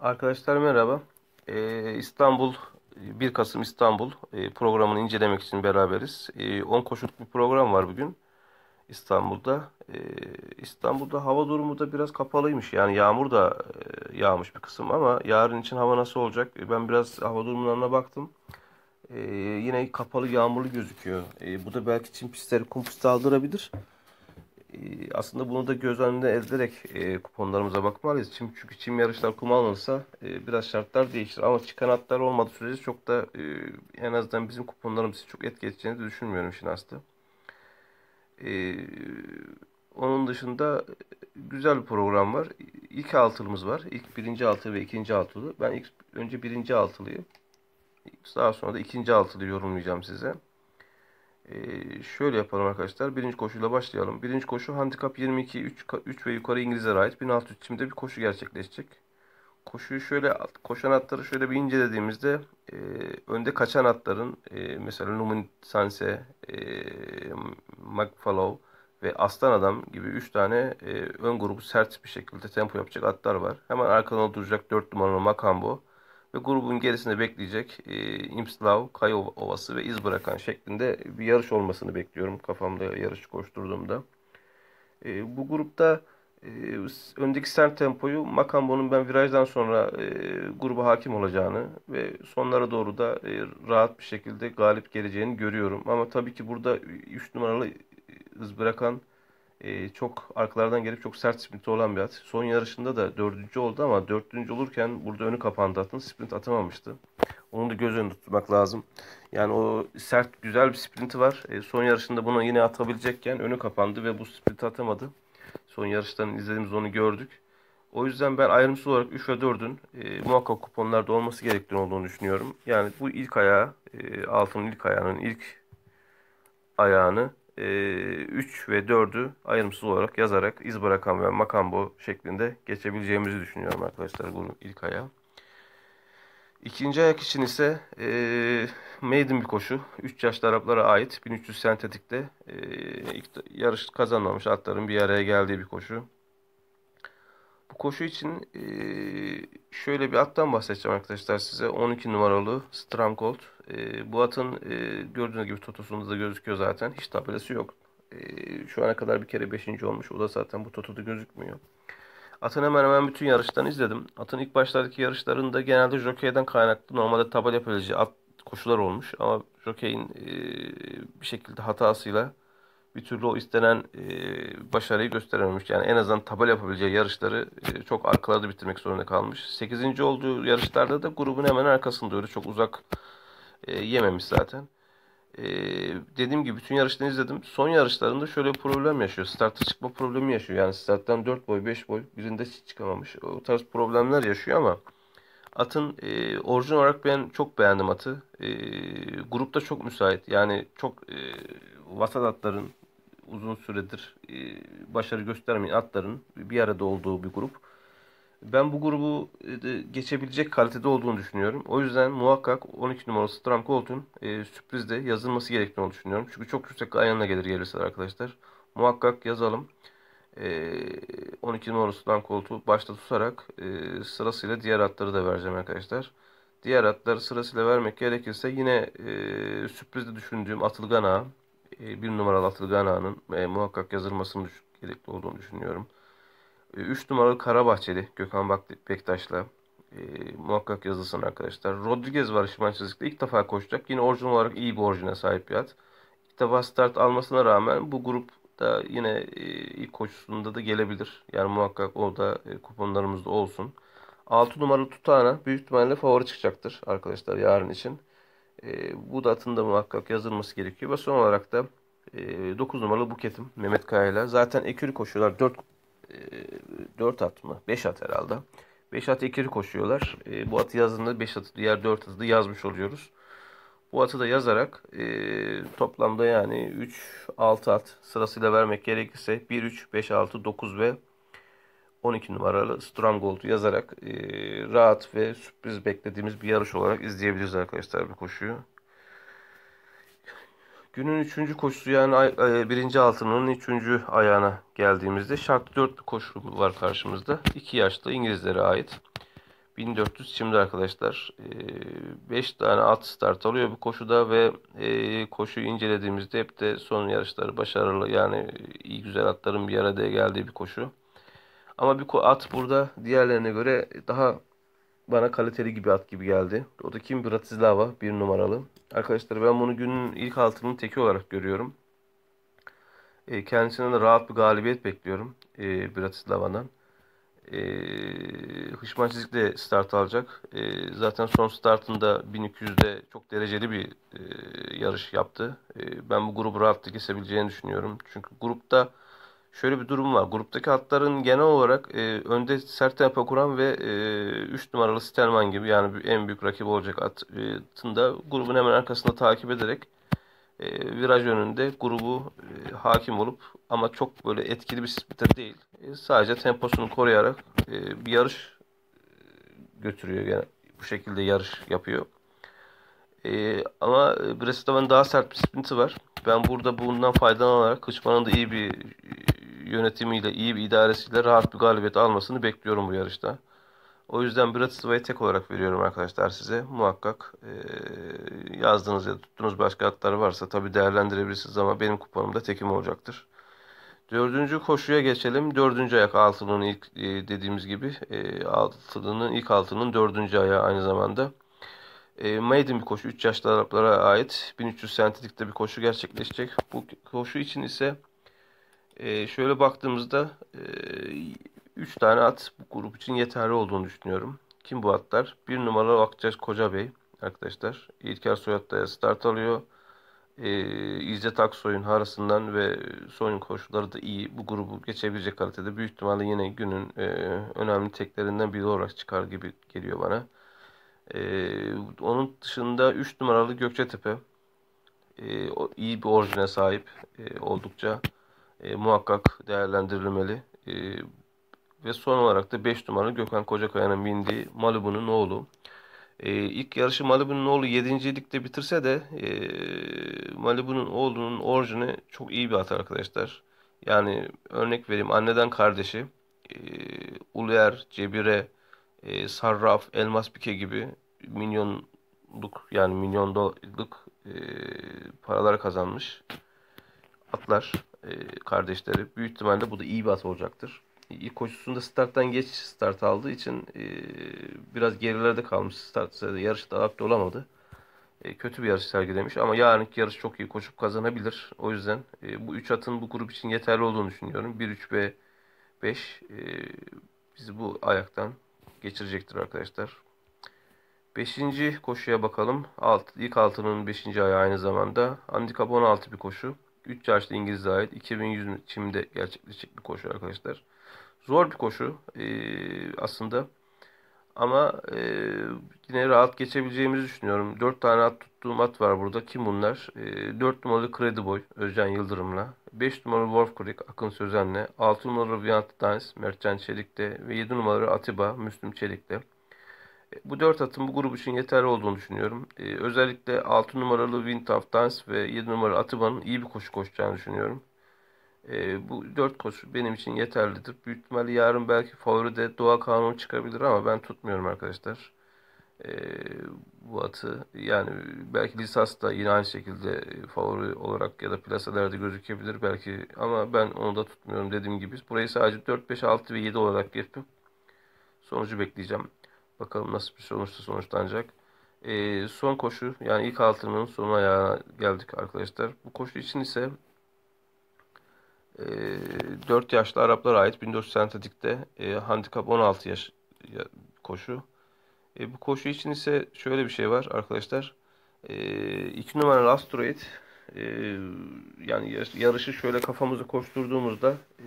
Arkadaşlar merhaba. Ee, İstanbul 1 Kasım İstanbul e, programını incelemek için beraberiz. 10 ee, e, koşuluk bir program var bugün İstanbul'da. E, İstanbul'da hava durumu da biraz kapalıymış. Yani yağmur da e, yağmış bir kısım ama yarın için hava nasıl olacak? E, ben biraz hava durumlarına baktım. E, yine kapalı yağmurlu gözüküyor. E, bu da belki çim pistleri kum pisti aldırabilir. Ee, aslında bunu da göz önünde edilerek e, kuponlarımıza bakmalıyız. Şimdi çünkü çim yarışlar kum alınırsa e, biraz şartlar değişir ama çıkan atlar olmadığı sürece çok da e, en azından bizim kuponlarımızı çok etki edeceğini düşünmüyorum şimdi aslı. E, onun dışında güzel bir program var. İlk altılımız var. İlk birinci altılı ve ikinci altılı. Ben ilk önce birinci altılıyı daha sonra da ikinci altılı yorumlayacağım size. Ee, şöyle yapalım arkadaşlar. Birinci koşuyla başlayalım. Birinci koşu handikap 22, 3, 3 ve yukarı İngilizler ait 1600 çimde bir koşu gerçekleşecek. Koşuyu şöyle, koşan atları şöyle bir incelediğimizde e, önde kaçan atların e, mesela Numan Sanse, e, McFallow ve Aslan Adam gibi 3 tane e, ön grubu sert bir şekilde tempo yapacak atlar var. Hemen arkadan duracak 4 numaralı Makambo ve grubun gerisinde bekleyecek e, İmslav, Kay Ovası ve iz bırakan şeklinde bir yarış olmasını bekliyorum kafamda yarış koşturduğumda. E, bu grupta e, öndeki sert tempoyu Makambo'nun ben virajdan sonra e, gruba hakim olacağını ve sonlara doğru da e, rahat bir şekilde galip geleceğini görüyorum. Ama tabii ki burada 3 numaralı e, iz bırakan e, çok arkalardan gelip çok sert sprinti olan bir at. Son yarışında da dördüncü oldu ama dördüncü olurken burada önü kapandı atın. Sprint atamamıştı. Onu da göz önünde tutmak lazım. Yani o sert güzel bir sprinti var. E, son yarışında bunu yine atabilecekken önü kapandı ve bu sprinti atamadı. Son yarıştan izlediğimiz onu gördük. O yüzden ben ayrımsız olarak 3 ve 4'ün e, muhakkak kuponlarda olması gerektiğini olduğunu düşünüyorum. Yani bu ilk ayağı, e, altının ilk ayağının ilk ayağını 3 e, ve 4'ü ayrımsız olarak yazarak iz bırakan ve makambo şeklinde geçebileceğimizi düşünüyorum arkadaşlar bunu ilk aya. İkinci ayak için ise e, maiden bir koşu. 3 yaşlı Araplara ait 1300 sentetikte e, ilk yarış kazanmamış atların bir araya geldiği bir koşu. Bu koşu için e, şöyle bir attan bahsedeceğim arkadaşlar size. 12 numaralı Stronghold. Ee, bu atın e, gördüğünüz gibi totosunda da gözüküyor zaten. Hiç tabelası yok. E, şu ana kadar bir kere 5. olmuş. O da zaten bu totoda gözükmüyor. Atın hemen hemen bütün yarışlarını izledim. Atın ilk başlardaki yarışlarında genelde Jockey'den kaynaklı normalde tabel yapabileceği at koşular olmuş. Ama Jockey'in e, bir şekilde hatasıyla bir türlü o istenen e, başarıyı gösterememiş. Yani en azından tabel yapabileceği yarışları e, çok arkalarda bitirmek zorunda kalmış. 8. olduğu yarışlarda da grubun hemen arkasında öyle çok uzak e, yememiş zaten. E, dediğim gibi bütün yarışını izledim. Son yarışlarında şöyle problem yaşıyor. Starta çıkma problemi yaşıyor. Yani starttan 4 boy 5 boy birinde hiç çıkamamış. O tarz problemler yaşıyor ama atın e, orijin olarak ben çok beğendim atı. E, grupta çok müsait. Yani çok e, vasat atların uzun süredir e, başarı göstermeyen atların bir arada olduğu bir grup. Ben bu grubu e, geçebilecek kalitede olduğunu düşünüyorum. O yüzden muhakkak 12 numaralı Stram Colt'un e, sürprizde yazılması gerektiğini düşünüyorum. Çünkü çok yüksek ayağına gelir gelirse arkadaşlar. Muhakkak yazalım. E, 12 numaralı Stram Colt'u başta tutarak e, sırasıyla diğer atları da vereceğim arkadaşlar. Diğer atları sırasıyla vermek gerekirse yine e, sürprizde düşündüğüm Atılgan Ağa, e, bir numaralı Atılgan Ağa'nın e, muhakkak yazılmasını gerekli olduğunu düşünüyorum. 3 e, numaralı Karabahçeli Gökhan Bektaş'la e, muhakkak yazılsın arkadaşlar. Rodriguez var Şiman Çizik'te. ilk defa koşacak. Yine orijinal olarak iyi bir orijine sahip bir at. İlk defa start almasına rağmen bu grupta yine e, ilk koşusunda da gelebilir. Yani muhakkak o e, da e, kuponlarımızda olsun. 6 numaralı Tutana büyük ihtimalle favori çıkacaktır arkadaşlar yarın için. E, bu da atında muhakkak yazılması gerekiyor. Ve son olarak da e, 9 numaralı Buketim Mehmet Kaya Zaten ekürü koşuyorlar. 4 4 at mı? 5 at herhalde. 5 at ikili koşuyorlar. E, bu atı yazdığında 5 atı diğer 4 atı da yazmış oluyoruz. Bu atı da yazarak e, toplamda yani 3, 6 at sırasıyla vermek gerekirse 1, 3, 5, 6, 9 ve 12 numaralı Gold'u yazarak e, rahat ve sürpriz beklediğimiz bir yarış olarak izleyebiliriz arkadaşlar bu koşuyu. Günün üçüncü koşusu yani e, birinci altının üçüncü ayağına geldiğimizde şart dört koşu var karşımızda. İki yaşlı İngilizlere ait. 1400 şimdi arkadaşlar. E, beş tane at start alıyor bu koşuda ve e, koşuyu incelediğimizde hep de son yarışları başarılı yani iyi güzel atların bir arada geldiği bir koşu. Ama bir at burada diğerlerine göre daha bana kaliteli gibi at gibi geldi. O da kim? Bratislava bir numaralı. Arkadaşlar ben bunu günün ilk altının teki olarak görüyorum. E, kendisinden de rahat bir galibiyet bekliyorum e, Bratislava'dan. E, Hışman Çizik start alacak. E, zaten son startında 1200'de çok dereceli bir e, yarış yaptı. E, ben bu grubu rahatlıkla kesebileceğini düşünüyorum. Çünkü grupta şöyle bir durum var. Gruptaki hatların genel olarak e, önde sert tempo kuran ve e, numaralı Stelman gibi yani en büyük rakip olacak atın e, da grubun hemen arkasında takip ederek e, viraj önünde grubu e, hakim olup ama çok böyle etkili bir spitter değil. E, sadece temposunu koruyarak e, bir yarış e, götürüyor. Yani bu şekilde yarış yapıyor. E, ama Brestavan'ın e, daha sert bir sprinti var. Ben burada bundan faydalanarak Kıçman'ın da iyi bir yönetimiyle, iyi bir idaresiyle rahat bir galibiyet almasını bekliyorum bu yarışta. O yüzden Bratislava'yı tek olarak veriyorum arkadaşlar size. Muhakkak e, yazdığınız ya tuttuğunuz başka atlar varsa tabii değerlendirebilirsiniz ama benim kuponumda tekim olacaktır. Dördüncü koşuya geçelim. Dördüncü ayak altının ilk e, dediğimiz gibi e, altının ilk altının dördüncü ayağı aynı zamanda. E, Maiden bir koşu. 3 yaşlı Araplara ait. 1300 sentilikte bir koşu gerçekleşecek. Bu koşu için ise e, şöyle baktığımızda 3 e, tane at bu grup için yeterli olduğunu düşünüyorum. Kim bu atlar? 1 numaralı Akçaş Koca Bey arkadaşlar. İlker Soyat'ta start alıyor. E, İzzet Aksoy'un harasından ve Soy'un koşulları da iyi. Bu grubu geçebilecek kalitede. Büyük ihtimalle yine günün e, önemli teklerinden biri olarak çıkar gibi geliyor bana. E, onun dışında 3 numaralı Gökçetepe. E, o, iyi bir orijine sahip e, oldukça e, muhakkak değerlendirilmeli. E, ve son olarak da 5 numaralı Gökhan Kocakaya'nın bindiği Malibu'nun oğlu. E, ilk yarışı Malibu'nun oğlu 7. ligde bitirse de e, Malibu'nun oğlunun orijini çok iyi bir at arkadaşlar. Yani örnek vereyim anneden kardeşi e, Uluer, Cebire, e, Sarraf, Elmas Pike gibi milyonluk yani milyon dolarlık e, paralar kazanmış atlar e, kardeşleri. Büyük ihtimalle bu da iyi bir at olacaktır. İlk koşusunda starttan geç start aldığı için e, biraz gerilerde kalmış start. Yarışta adapte olamadı. E, kötü bir yarış sergilemiş ama yarınki yarış çok iyi koşup kazanabilir. O yüzden e, bu 3 atın bu grup için yeterli olduğunu düşünüyorum. 1-3 ve 5 e, bizi bu ayaktan geçirecektir arkadaşlar. 5. koşuya bakalım. Alt, ilk altının 5. ayağı aynı zamanda. Handikap 16 bir koşu. 3 yaşlı İngiliz ait 2100 çimde gerçekleşecek bir koşu arkadaşlar. Zor bir koşu e, aslında. Ama e, yine rahat geçebileceğimizi düşünüyorum. 4 tane at tuttuğum at var burada. Kim bunlar? E, 4 numaralı Kredi Boy Özcan Yıldırım'la. 5 numaralı Wolf Creek Akın Sözen'le. 6 numaralı Viant Dines Mertcan Çelik'te. Ve 7 numaralı Atiba Müslüm Çelik'te. Bu dört atın bu grup için yeterli olduğunu düşünüyorum. Ee, özellikle 6 numaralı Wintaf Dance ve 7 numaralı Atıban'ın iyi bir koşu koşacağını düşünüyorum. Ee, bu dört koşu benim için yeterlidir. Büyük ihtimalle yarın belki favori Doğa Kanun çıkabilir ama ben tutmuyorum arkadaşlar. Ee, bu atı yani belki lisans da yine aynı şekilde favori olarak ya da plasalarda gözükebilir belki ama ben onu da tutmuyorum dediğim gibi. Burayı sadece 4, 5, 6 ve 7 olarak yapıp sonucu bekleyeceğim. Bakalım nasıl bir sonuçta sonuçlanacak. E, son koşu yani ilk altının son ayağına geldik arkadaşlar. Bu koşu için ise e, ee, 4 yaşlı Araplara ait 1400 sentetikte e, handikap 16 yaş ya, koşu. E, bu koşu için ise şöyle bir şey var arkadaşlar. 2 e, numaralı Asteroid e, yani yarışı şöyle kafamızı koşturduğumuzda e,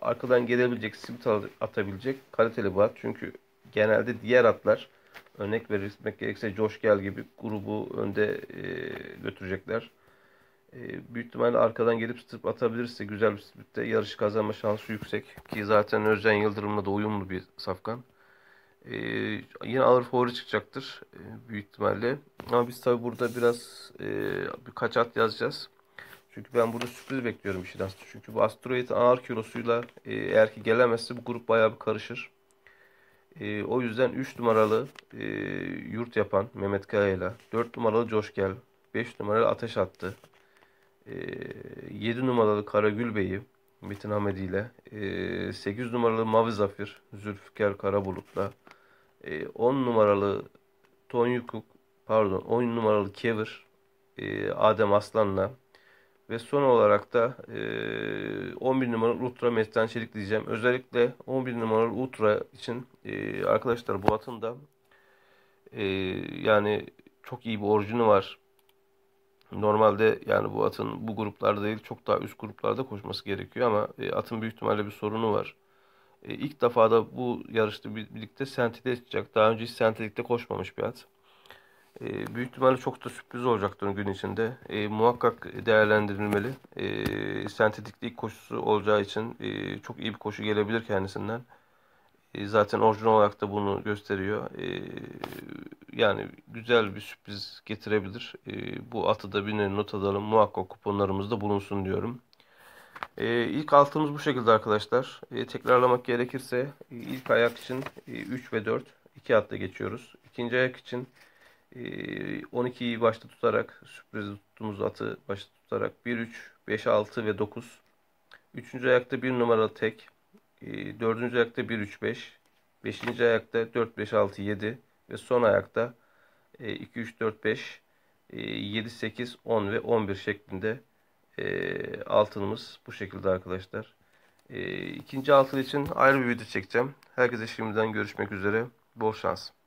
arkadan gelebilecek, simit atabilecek kaliteli bir at. Çünkü genelde diğer atlar örnek vermek gerekirse Josh gel gibi grubu önde e, götürecekler. E, büyük ihtimalle arkadan gelip strip atabilirse güzel bir stripte yarış kazanma şansı yüksek. Ki zaten Özcan Yıldırım'la da uyumlu bir safkan. E, yine alır favori çıkacaktır e, büyük ihtimalle. Ama biz tabi burada biraz e, birkaç at yazacağız. Çünkü ben burada sürpriz bekliyorum işin aslında. Çünkü bu Asteroid ağır kilosuyla e, eğer ki gelemezse bu grup bayağı bir karışır. E, o yüzden 3 numaralı e, yurt yapan Mehmet Kaya'yla, 4 numaralı Coşkel, 5 numaralı Ateş attı. E, ee, 7 numaralı Karagül Bey'i Metin Hamedi ile, e, ee, 8 numaralı Mavi Zafir Zülfikar Karabulut'la, e, 10 numaralı Tonyukuk, pardon 10 numaralı Kevir, e, Adem Aslan'la, ve son olarak da e, 11 numaralı Ultra Metin Çelik diyeceğim. Özellikle 11 numaralı Ultra için e, arkadaşlar bu atın da e, yani çok iyi bir orijini var. Normalde yani bu atın bu gruplarda değil çok daha üst gruplarda koşması gerekiyor ama e, atın büyük ihtimalle bir sorunu var. E, ilk defa da bu yarışta birlikte sentide çıkacak. Daha önce hiç sentilikte koşmamış bir at. E, büyük ihtimalle çok da sürpriz olacaktır gün içinde. E, muhakkak değerlendirilmeli. E, sentetiklik koşusu olacağı için e, çok iyi bir koşu gelebilir kendisinden. E, zaten orijinal olarak da bunu gösteriyor. E, yani güzel bir sürpriz getirebilir. E, bu atı da binelim not alalım. Muhakkak kuponlarımızda bulunsun diyorum. E, ilk altımız bu şekilde arkadaşlar. E, tekrarlamak gerekirse e, ilk ayak için e, ve 4. 2 atla geçiyoruz. İkinci ayak için 12'yi ee, başta tutarak sürpriz tuttuğumuz atı başta tutarak 1 3 5 6 ve 9. 3. ayakta 1 numaralı tek. 4. Ee, ayakta 1 3 5. 5. ayakta 4 5 6 7 ve son ayakta 2 3 4 5 7 8 10 ve 11 şeklinde e, altınımız bu şekilde arkadaşlar. E, ikinci altın için ayrı bir video çekeceğim. Herkese şimdiden görüşmek üzere. Bol şans.